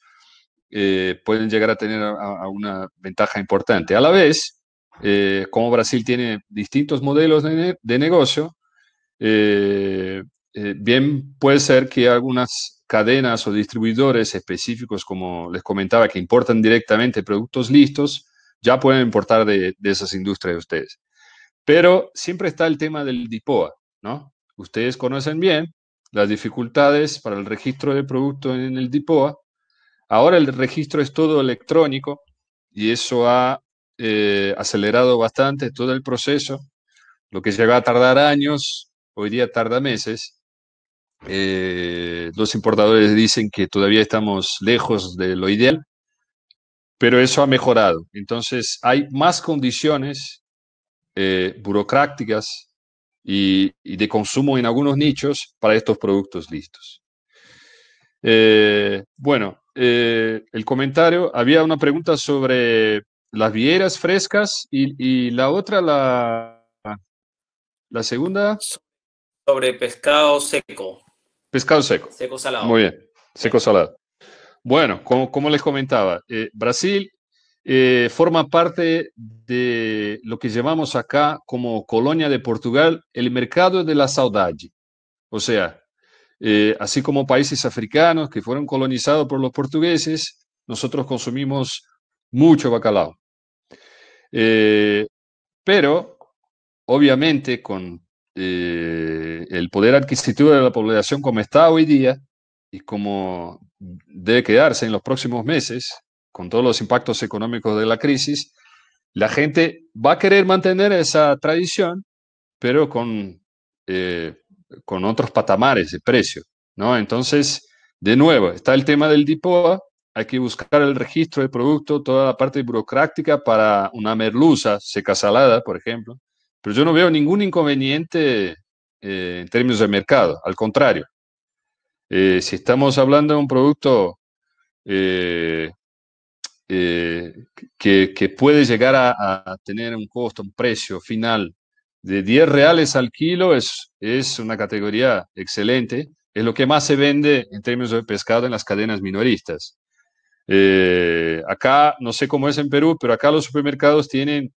eh, pueden llegar a tener una ventaja importante. A la vez, eh, como Brasil tiene distintos modelos de negocio, eh, eh, bien puede ser que algunas cadenas o distribuidores específicos, como les comentaba, que importan directamente productos listos, ya pueden importar de, esas industrias de ustedes. Pero siempre está el tema del DIPOA, ¿no? Ustedes conocen bien las dificultades para el registro de productos en el DIPOA. Ahora el registro es todo electrónico y eso ha eh, acelerado bastante todo el proceso, lo que llega a tardar años hoy día tarda meses. Eh, los importadores dicen que todavía estamos lejos de lo ideal, pero eso ha mejorado. Entonces hay más condiciones eh, burocráticas y, de consumo en algunos nichos para estos productos listos. Eh, bueno, el comentario, había una pregunta sobre las vieras frescas y, la otra, la segunda sobre pescado seco. Pescado seco. Seco salado. Muy bien, seco salado. Bueno, como, como les comentaba, eh, Brasil eh, forma parte de lo que llevamos acá como colonia de Portugal, el mercado de la saudade. O sea, eh, así como países africanos que fueron colonizados por los portugueses, nosotros consumimos mucho bacalao. pero, obviamente, con eh, el poder adquisitivo de la población como está hoy día y como debe quedarse en los próximos meses, con todos los impactos económicos de la crisis, la gente va a querer mantener esa tradición, pero con, eh, con otros patamares de precio. ¿no? Entonces, de nuevo, está el tema del DIPOA, hay que buscar el registro del producto, toda la parte burocrática para una merluza seca salada, por ejemplo, pero yo no veo ningún inconveniente eh, en términos de mercado, al contrario. Eh, si estamos hablando de un producto eh, que, puede llegar a, tener un costo, un precio final de 10 reales al kilo, es, es una categoría excelente. Es lo que más se vende en términos de pescado en las cadenas minoristas. acá, no sé cómo es en Perú, pero acá los supermercados tienen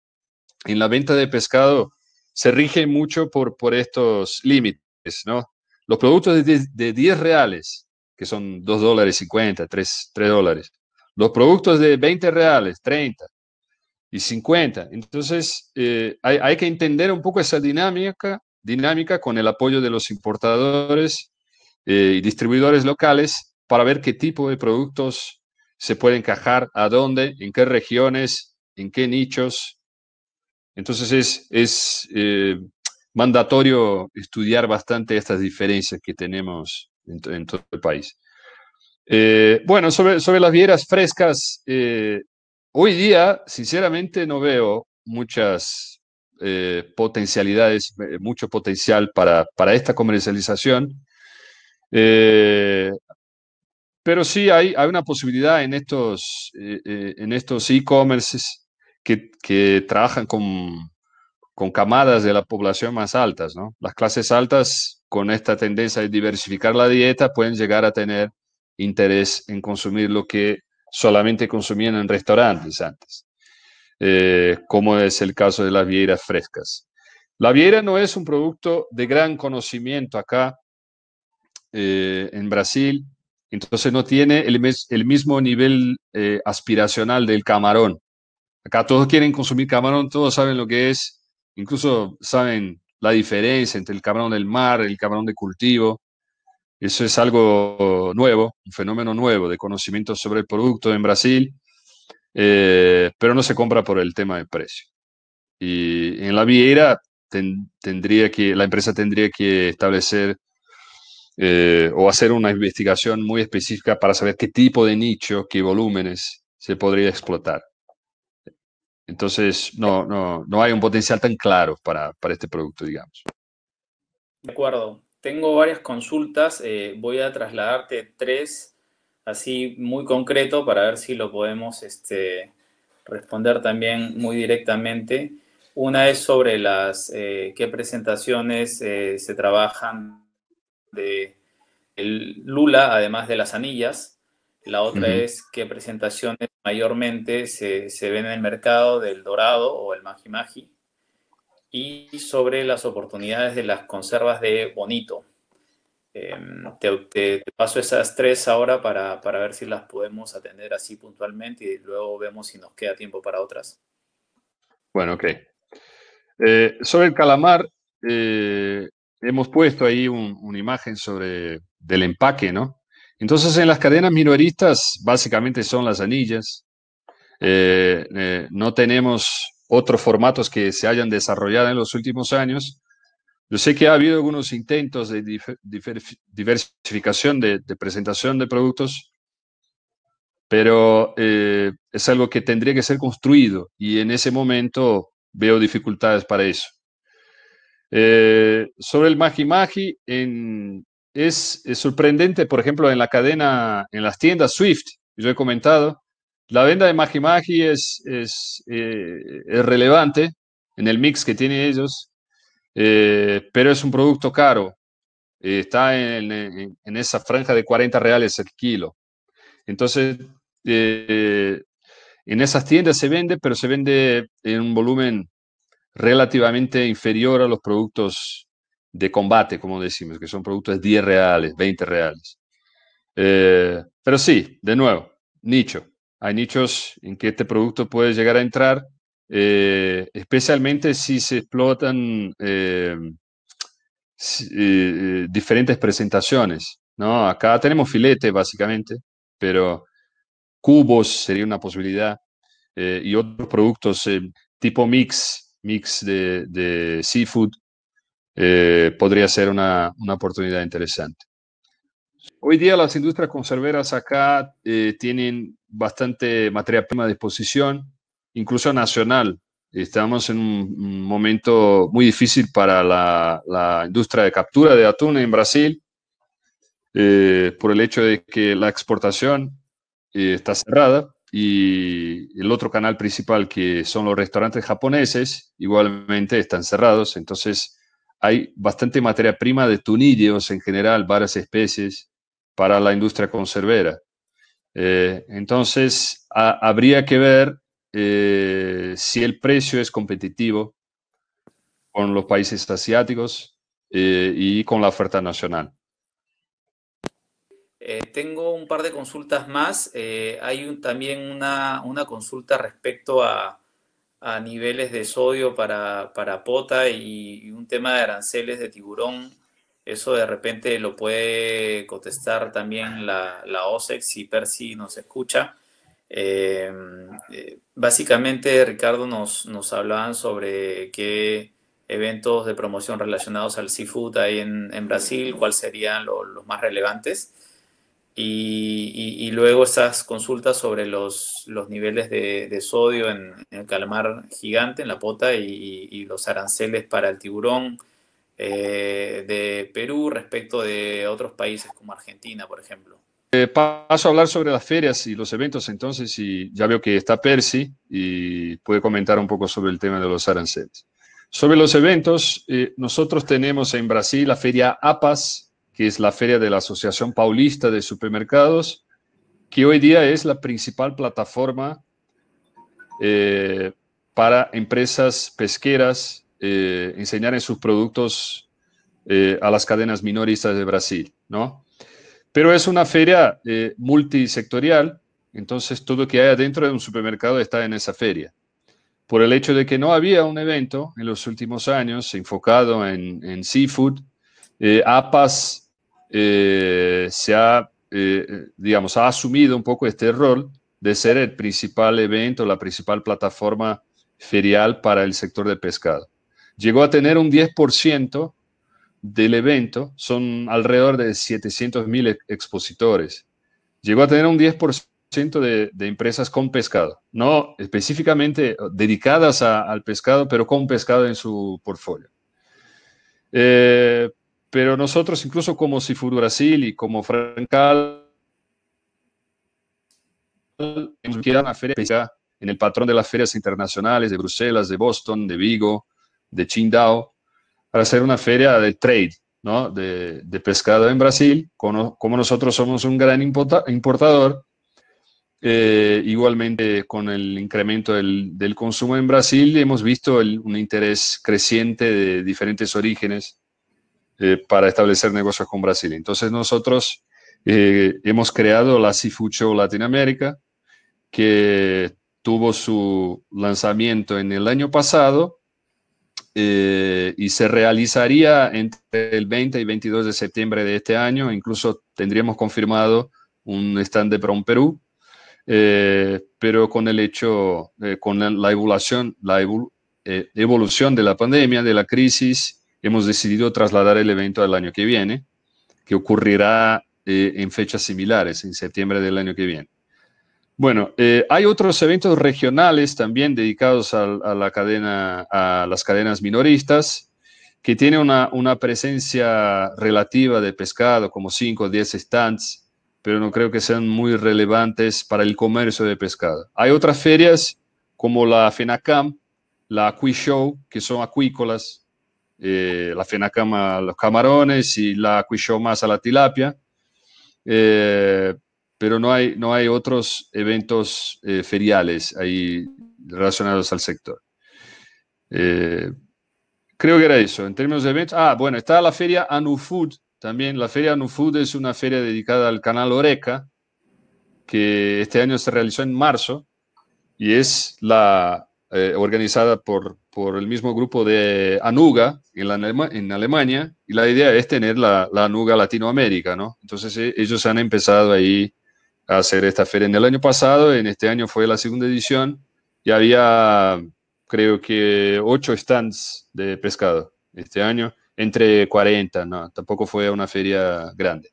en la venta de pescado se rige mucho por, por estos límites, ¿no? Los productos de, 10 reales, que son 2 dólares 50, 3, dólares, los productos de 20 reales, 30 y 50. Entonces, eh, hay, que entender un poco esa dinámica, dinámica con el apoyo de los importadores eh, y distribuidores locales para ver qué tipo de productos se pueden encajar, a dónde, en qué regiones, en qué nichos, entonces es, eh, mandatorio estudiar bastante estas diferencias que tenemos en, todo el país. Eh, bueno, sobre, las vieras frescas, eh, hoy día, sinceramente, no veo muchas potencialidades, mucho potencial para, esta comercialización. pero sí hay, hay una posibilidad en estos en estos e-commerces que, trabajan con, camadas de la población más altas, Las clases altas, con esta tendencia de diversificar la dieta, pueden llegar a tener interés en consumir lo que solamente consumían en restaurantes antes, eh, como es el caso de las vieiras frescas. La vieira no es un producto de gran conocimiento acá eh, en Brasil, entonces no tiene el, el mismo nivel eh, aspiracional del camarón, Acá todos quieren consumir camarón, todos saben lo que es, incluso saben la diferencia entre el camarón del mar, el camarón de cultivo. Eso es algo nuevo, un fenómeno nuevo de conocimiento sobre el producto en Brasil, eh, pero no se compra por el tema de precio. Y en la Vieira tendría que, la empresa tendría que establecer eh, o hacer una investigación muy específica para saber qué tipo de nicho, qué volúmenes se podría explotar. Entonces, no, hay un potencial tan claro para, este producto, digamos. De acuerdo. Tengo varias consultas. Eh, voy a trasladarte tres así muy concreto para ver si lo podemos este, responder también muy directamente. Una es sobre las eh, qué presentaciones eh, se trabajan de el Lula, además de las anillas. La otra es qué presentaciones mayormente se, ven en el mercado del dorado o el magi magi. Y sobre las oportunidades de las conservas de bonito. Em, te, paso esas tres ahora para, ver si las podemos atender así puntualmente y luego vemos si nos queda tiempo para otras. Bueno, ok. Eh, sobre el calamar, eh, hemos puesto ahí una imagen sobre del empaque, ¿no? Entonces, en las cadenas minoristas, básicamente son las anillas. Eh, eh, no tenemos otros formatos que se hayan desarrollado en los últimos años. Yo sé que ha habido algunos intentos de diversificación de, presentación de productos, pero eh, es algo que tendría que ser construido y en ese momento veo dificultades para eso. sobre el Magi Magi, en, es, sorprendente, por ejemplo, en la cadena, en las tiendas Swift, yo he comentado, la venda de Magi Magi es, eh, es, relevante en el mix que tienen ellos, eh, pero es un producto caro. Eh, está en, esa franja de 40 reales el kilo. Entonces, en esas tiendas se vende, pero se vende en un volumen relativamente inferior a los productos de combate, como decimos, que son productos de 10 reales, 20 reales. Eh, pero sí, de nuevo, nicho. Hay nichos en que este producto puede llegar a entrar, eh, especialmente si se explotan eh, diferentes presentaciones. ¿no? Acá tenemos filete, básicamente, pero cubos sería una posibilidad y otros productos tipo mix, mix de, de seafood eh, podría ser una, una, oportunidad interesante. Hoy día las industrias conserveras acá eh, tienen bastante materia prima a disposición, incluso nacional. Estamos en un momento muy difícil para la, industria de captura de atún en Brasil eh, por el hecho de que la exportación está cerrada y el otro canal principal que son los restaurantes japoneses igualmente están cerrados. Entonces, hay bastante materia prima de tunillos en general, varias especies para la industria conservera. Eh, entonces, habría que ver eh, si el precio es competitivo con los países asiáticos eh, y con la oferta nacional. tengo un par de consultas más. hay también una consulta respecto a, a niveles de sodio para, pota y, un tema de aranceles de tiburón. Eso de repente lo puede contestar también la, la OSEC si Percy nos escucha. Eh, eh, básicamente, Ricardo nos, hablaban sobre qué eventos de promoción relacionados al seafood hay en, Brasil, cuáles serían los más relevantes. Y, luego esas consultas sobre los, los niveles de, sodio en, el calamar gigante, en la pota, y, los aranceles para el tiburón eh, de Perú respecto de otros países como Argentina, por ejemplo. Eh, paso a hablar sobre las ferias y los eventos entonces, y ya veo que está Percy y puede comentar un poco sobre el tema de los aranceles. Sobre los eventos, eh, nosotros tenemos en Brasil la feria APAS, que es la feria de la Asociación Paulista de Supermercados, que hoy día es la principal plataforma eh, para empresas pesqueras eh, enseñar en sus productos eh, a las cadenas minoristas de Brasil, ¿no? Pero es una feria multisectorial, entonces todo lo que hay adentro de un supermercado está en esa feria. Por el hecho de que no había un evento en los últimos años enfocado en, en seafood, APAS eh, se ha, eh, digamos, ha asumido un poco este rol de ser el principal evento, la principal plataforma ferial para el sector del pescado. Llegó a tener un 10% del evento, son alrededor de 700.000 mil expositores. Llegó a tener un 10% de, de, empresas con pescado, no específicamente dedicadas al pescado, pero con pescado en su portfolio. Eh, pero nosotros, incluso como Seafood Brasil y como Francal, una feria en el patrón de las ferias internacionales de Bruselas, de Boston, de Vigo, de Qingdao, para hacer una feria de trade, ¿no? de, pescado en Brasil, como, nosotros somos un gran importador, eh, igualmente con el incremento del, consumo en Brasil hemos visto un interés creciente de diferentes orígenes eh, para establecer negocios con Brasil. Entonces nosotros eh, hemos creado la Cifucho Latinoamérica, que tuvo su lanzamiento en el año pasado eh, y se realizaría entre el 20 y 22 de septiembre de este año. Incluso tendríamos confirmado un stand de Prom Perú, pero con el hecho, con la, evolución, la evolución de la pandemia, de la crisis hemos decidido trasladar el evento al año que viene, que ocurrirá eh, en fechas similares, en septiembre del año que viene. Bueno, eh, hay otros eventos regionales también dedicados a, la cadena, a las cadenas minoristas, que tienen una, presencia relativa de pescado, como 5 o 10 stands, pero no creo que sean muy relevantes para el comercio de pescado. Hay otras ferias como la FENACAM, la Show, que son acuícolas, eh, la fenacama a los camarones y la más a la tilapia, eh, pero no hay, no hay otros eventos eh, feriales ahí relacionados al sector. creo que era eso, en términos de eventos. Ah, bueno, está la feria Anufood también. La feria Anufood es una feria dedicada al canal Oreca, que este año se realizó en marzo y es la organizada por por el mismo grupo de Anuga en, en Alemania, y la idea es tener la, Anuga Latinoamérica, ¿no? Entonces eh, ellos han empezado ahí a hacer esta feria en el año pasado, en este año fue la segunda edición, y había creo que ocho stands de pescado este año, entre 40, no, tampoco fue una feria grande.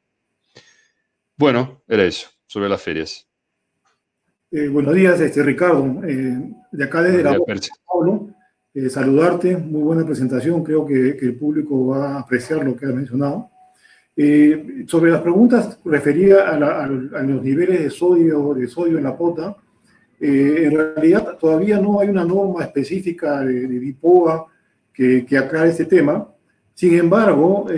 Bueno, era eso, sobre las ferias. Eh, buenos días, este, Ricardo. Eh, de acá de la eh, saludarte, muy buena presentación, creo que, el público va a apreciar lo que has mencionado. Eh, sobre las preguntas, referidas a, los niveles de sodio, de sodio en la pota. Eh, en realidad todavía no hay una norma específica de, de BIPOA que, que aclare este tema. Sin embargo,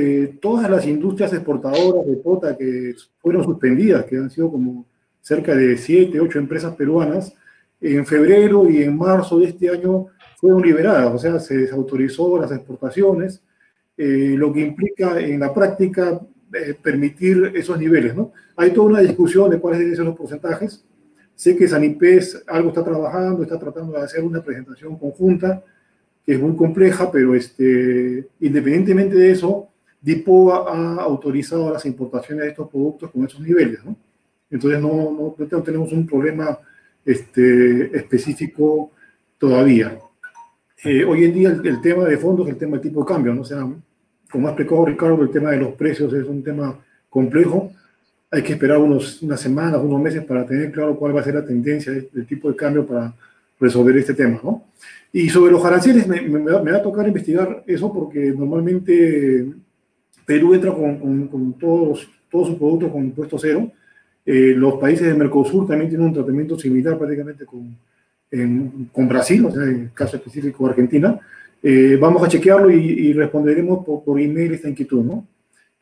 todas las industrias exportadoras de pota que fueron suspendidas, que han sido como cerca de 7, 8 empresas peruanas, en febrero y en marzo de este año fueron liberadas, o sea, se desautorizó las exportaciones, eh, lo que implica en la práctica eh, permitir esos niveles, ¿no? Hay toda una discusión de cuáles deben ser los porcentajes. Sé que Sanipés algo está trabajando, está tratando de hacer una presentación conjunta, que es muy compleja, pero este, independientemente de eso, DIPOA ha autorizado las importaciones de estos productos con esos niveles, ¿no? Entonces no, no, tenemos un problema este, específico todavía. Eh, hoy en día el, tema de fondos es el tema del tipo de cambio, ¿no? O sea, como ha explicado Ricardo, el tema de los precios es un tema complejo. Hay que esperar unos, unas semanas, unos meses para tener claro cuál va a ser la tendencia del, tipo de cambio para resolver este tema, ¿no? Y sobre los aranceles, me, va, a tocar investigar eso porque normalmente Perú entra con, todos, todos sus productos con impuesto cero. Eh, los países de Mercosur también tienen un tratamiento similar prácticamente con, con Brasil, o sea, en el caso específico Argentina, eh, vamos a chequearlo y, responderemos por, por, email esta inquietud, ¿no?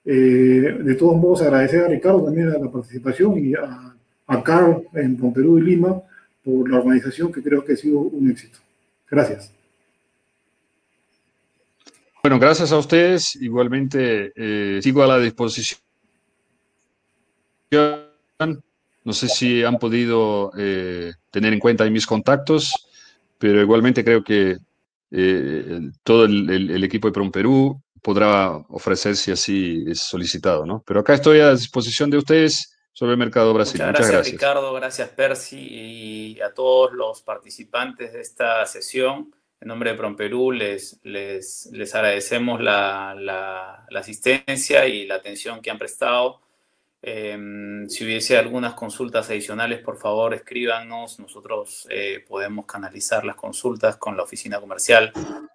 Eh, de todos modos, agradecer a Ricardo también a la participación y a, a Carl en Perú y Lima por la organización que creo que ha sido un éxito. Gracias. Bueno, gracias a ustedes. Igualmente, eh, sigo a la disposición no sé si han podido eh, tener en cuenta mis contactos, pero igualmente creo que eh, todo el, equipo de PROMPERÚ Perú podrá ofrecer si así es solicitado, ¿no? Pero acá estoy a disposición de ustedes sobre el mercado brasileño. Muchas, gracias, Ricardo, gracias Percy y a todos los participantes de esta sesión. En nombre de PromPerú les, les, les agradecemos la asistencia y la atención que han prestado. Em, si hubiese algunas consultas adicionales, por favor escríbanos. Nosotros eh, podemos canalizar las consultas con la oficina comercial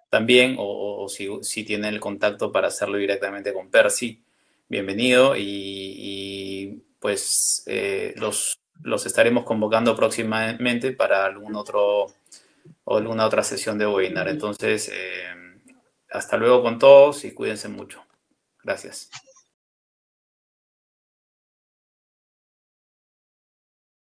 también, o, si, tienen el contacto para hacerlo directamente con Percy, bienvenido. Y, pues eh, los, los, estaremos convocando próximamente para algún otro o alguna otra sesión de webinar. Entonces, em, hasta luego con todos y cuídense mucho. Gracias.